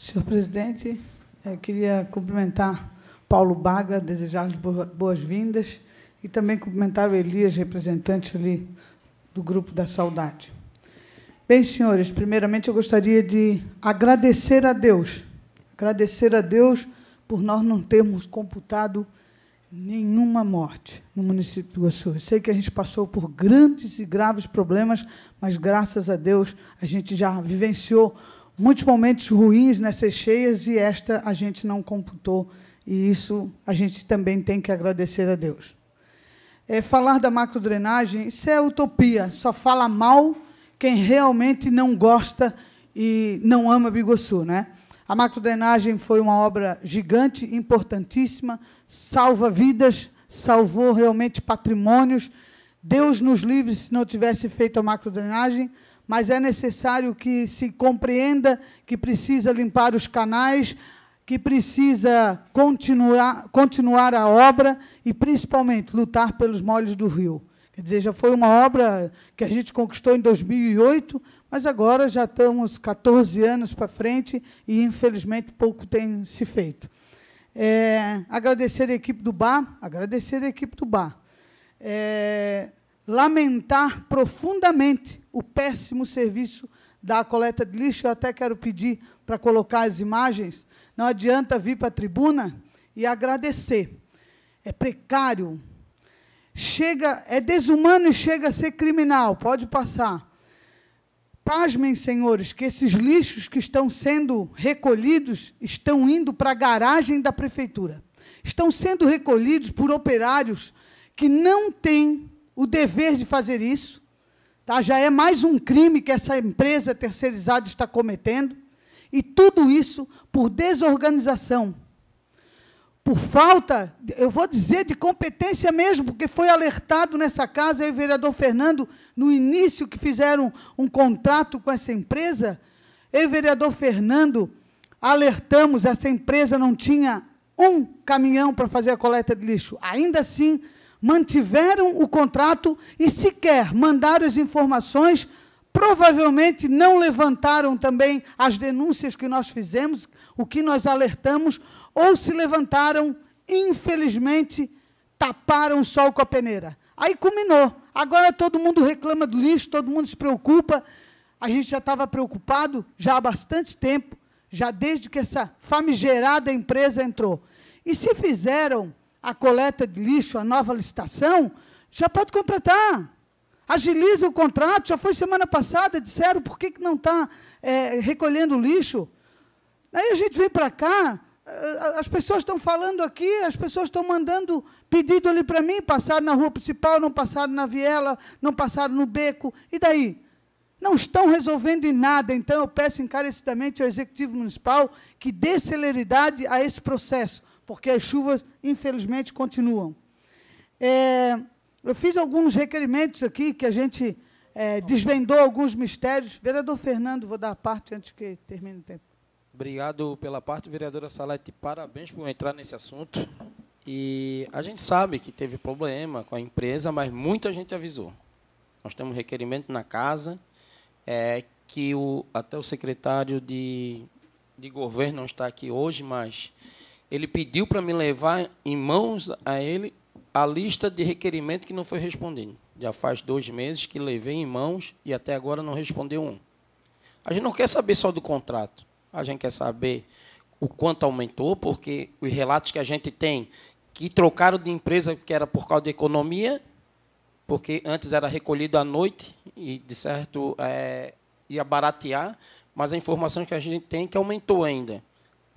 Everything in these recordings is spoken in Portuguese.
Senhor presidente, eh, queria cumprimentar Paulo Baga, desejar-lhe boas-vindas e também cumprimentar o Elias, representante ali do grupo da Saudade. Bem, senhores, primeiramente eu gostaria de agradecer a Deus, agradecer a Deus por nós não termos computado nenhuma morte no município do Iguaçu. Eu sei que a gente passou por grandes e graves problemas, mas graças a Deus a gente já vivenciou muitos momentos ruins nessas cheias e esta a gente não computou. E isso a gente também tem que agradecer a Deus. É, falar da macrodrenagem, isso é utopia. Só fala mal quem realmente não gosta e não ama Bigosu Né? A macrodrenagem foi uma obra gigante, importantíssima, salva vidas, salvou realmente patrimônios. Deus nos livre se não tivesse feito a macrodrenagem. drenagem mas é necessário que se compreenda que precisa limpar os canais, que precisa continuar, continuar a obra e, principalmente, lutar pelos molhos do rio. Quer dizer, já foi uma obra que a gente conquistou em 2008, mas agora já estamos 14 anos para frente e, infelizmente, pouco tem se feito. É, agradecer a equipe do bar, agradecer a equipe do bar. É, lamentar profundamente o péssimo serviço da coleta de lixo. Eu até quero pedir para colocar as imagens. Não adianta vir para a tribuna e agradecer. É precário. Chega, é desumano e chega a ser criminal. Pode passar. Pasmem, senhores, que esses lixos que estão sendo recolhidos estão indo para a garagem da prefeitura. Estão sendo recolhidos por operários que não têm o dever de fazer isso. Tá? Já é mais um crime que essa empresa terceirizada está cometendo. E tudo isso por desorganização, por falta, eu vou dizer, de competência mesmo, porque foi alertado nessa casa, eu e o vereador Fernando, no início que fizeram um contrato com essa empresa, eu e o vereador Fernando alertamos, essa empresa não tinha um caminhão para fazer a coleta de lixo. Ainda assim, mantiveram o contrato e sequer mandaram as informações, provavelmente não levantaram também as denúncias que nós fizemos, o que nós alertamos, ou se levantaram, infelizmente, taparam o sol com a peneira. Aí culminou. Agora todo mundo reclama do lixo, todo mundo se preocupa. A gente já estava preocupado já há bastante tempo, já desde que essa famigerada empresa entrou. E se fizeram a coleta de lixo, a nova licitação, já pode contratar. Agiliza o contrato, já foi semana passada, disseram por que, que não está é, recolhendo lixo. Aí a gente vem para cá, as pessoas estão falando aqui, as pessoas estão mandando pedido ali para mim, passaram na rua principal, não passaram na viela, não passaram no beco, e daí? Não estão resolvendo em nada, então eu peço encarecidamente ao Executivo Municipal que dê celeridade a esse processo, porque as chuvas, infelizmente, continuam. É, eu fiz alguns requerimentos aqui que a gente é, desvendou alguns mistérios. Vereador Fernando, vou dar a parte antes que termine o tempo. Obrigado pela parte, vereadora Salete. Parabéns por entrar nesse assunto. E a gente sabe que teve problema com a empresa, mas muita gente avisou. Nós temos requerimento na casa é, que o, até o secretário de, de governo não está aqui hoje, mas ele pediu para me levar em mãos a ele a lista de requerimento que não foi respondido. Já faz dois meses que levei em mãos e até agora não respondeu um. A gente não quer saber só do contrato. A gente quer saber o quanto aumentou, porque os relatos que a gente tem que trocaram de empresa que era por causa de economia, porque antes era recolhido à noite e, de certo, é, ia baratear, mas a informação que a gente tem é que aumentou ainda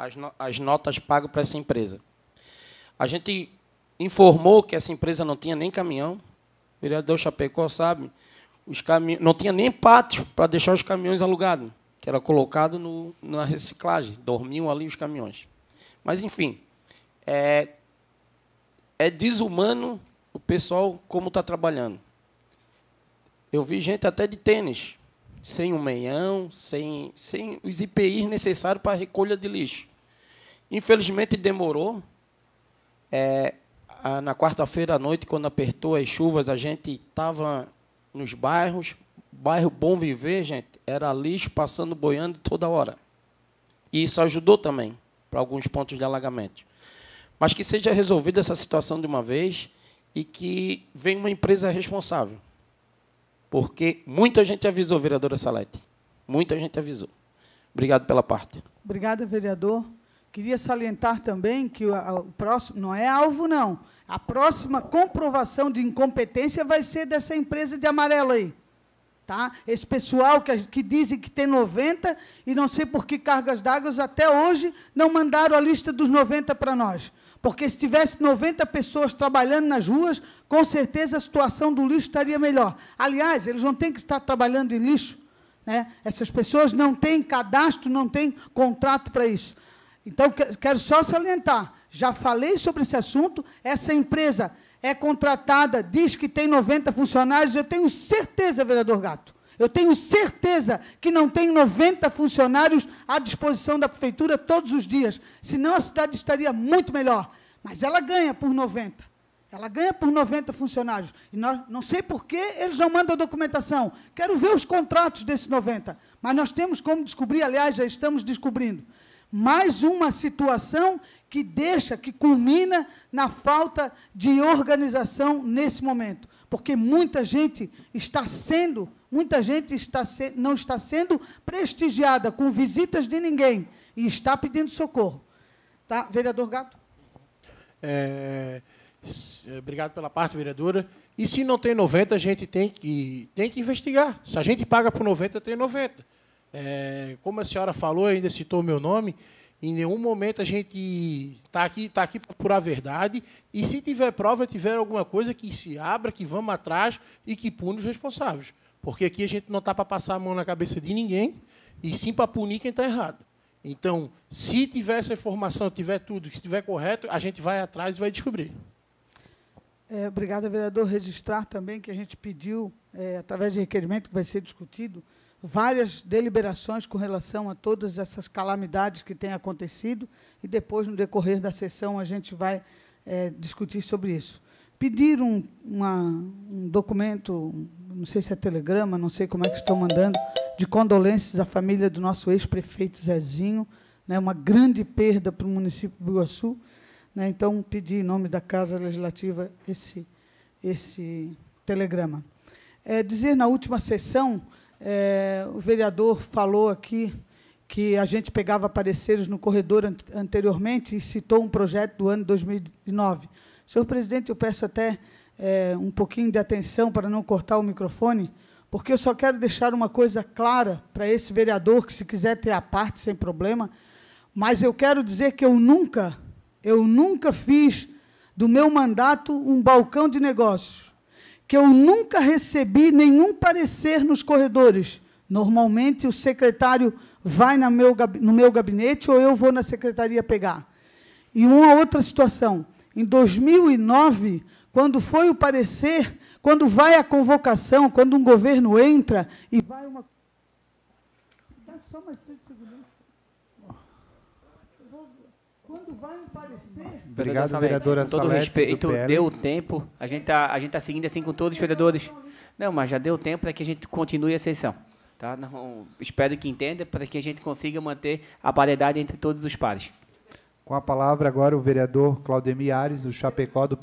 as, no as notas pagas para essa empresa. A gente informou que essa empresa não tinha nem caminhão. O vereador Chapecó sabe, os caminh... não tinha nem pátio para deixar os caminhões alugados, que era colocado no, na reciclagem. Dormiam ali os caminhões. Mas, enfim, é, é desumano o pessoal como está trabalhando. Eu vi gente até de tênis, sem o um meião, sem, sem os IPIs necessários para a recolha de lixo. Infelizmente demorou. É, na quarta-feira à noite, quando apertou as chuvas, a gente estava nos bairros. Bairro Bom Viver, gente, era lixo passando boiando toda hora. E isso ajudou também para alguns pontos de alagamento. Mas que seja resolvida essa situação de uma vez e que venha uma empresa responsável. Porque muita gente avisou, vereadora Salete. Muita gente avisou. Obrigado pela parte. Obrigada, vereador. Queria salientar também que o, o próximo não é alvo não. A próxima comprovação de incompetência vai ser dessa empresa de amarelo aí. Tá? Esse pessoal que, que dizem que tem 90 e não sei por que cargas d'água até hoje não mandaram a lista dos 90 para nós. Porque se tivesse 90 pessoas trabalhando nas ruas, com certeza a situação do lixo estaria melhor. Aliás, eles não têm que estar trabalhando em lixo. Né? Essas pessoas não têm cadastro, não têm contrato para isso. Então, quero só salientar: já falei sobre esse assunto. Essa empresa é contratada, diz que tem 90 funcionários. Eu tenho certeza, vereador Gato, eu tenho certeza que não tem 90 funcionários à disposição da prefeitura todos os dias, senão a cidade estaria muito melhor. Mas ela ganha por 90. Ela ganha por 90 funcionários. E nós, não sei por que eles não mandam a documentação. Quero ver os contratos desses 90. Mas nós temos como descobrir, aliás, já estamos descobrindo mais uma situação que deixa, que culmina na falta de organização nesse momento, porque muita gente está sendo, muita gente está se, não está sendo prestigiada com visitas de ninguém e está pedindo socorro, tá, vereador Gato? É, obrigado pela parte, vereadora. E se não tem 90, a gente tem que, tem que investigar. Se a gente paga por 90, tem 90. É, como a senhora falou, ainda citou meu nome, em nenhum momento a gente está aqui, tá aqui para procurar a verdade. E se tiver prova, tiver alguma coisa que se abra, que vamos atrás e que pune os responsáveis. Porque aqui a gente não está para passar a mão na cabeça de ninguém, e sim para punir quem está errado. Então, se tiver essa informação, tiver tudo, se estiver correto, a gente vai atrás e vai descobrir. É, obrigada, vereador. Registrar também que a gente pediu, é, através de requerimento que vai ser discutido, várias deliberações com relação a todas essas calamidades que têm acontecido e depois, no decorrer da sessão, a gente vai é, discutir sobre isso. Pedir um, uma, um documento, não sei se é telegrama, não sei como é que estão mandando, de condolências à família do nosso ex-prefeito Zezinho, né, uma grande perda para o município do Iguaçu. Né, então, pedir em nome da Casa Legislativa, esse, esse telegrama. É, dizer na última sessão é, o vereador falou aqui que a gente pegava pareceres no corredor an anteriormente e citou um projeto do ano 2009. Senhor presidente, eu peço até é, um pouquinho de atenção para não cortar o microfone, porque eu só quero deixar uma coisa clara para esse vereador que se quiser ter a parte sem problema, mas eu quero dizer que eu nunca, eu nunca fiz do meu mandato um balcão de negócios que eu nunca recebi nenhum parecer nos corredores. Normalmente o secretário vai meu, no meu gabinete ou eu vou na secretaria pegar. E uma outra situação. Em 2009, quando foi o parecer, quando vai a convocação, quando um governo entra e vai uma. Dá só mais 30 segundos quando vai aparecer. Obrigado, vereadora Salete. Com todo respeito, deu tempo. A gente está tá seguindo assim com todos os vereadores. Não, mas já deu tempo para que a gente continue a sessão. Tá? Não, espero que entenda, para que a gente consiga manter a paridade entre todos os pares. Com a palavra agora o vereador Claudemir Ares, do Chapecó, do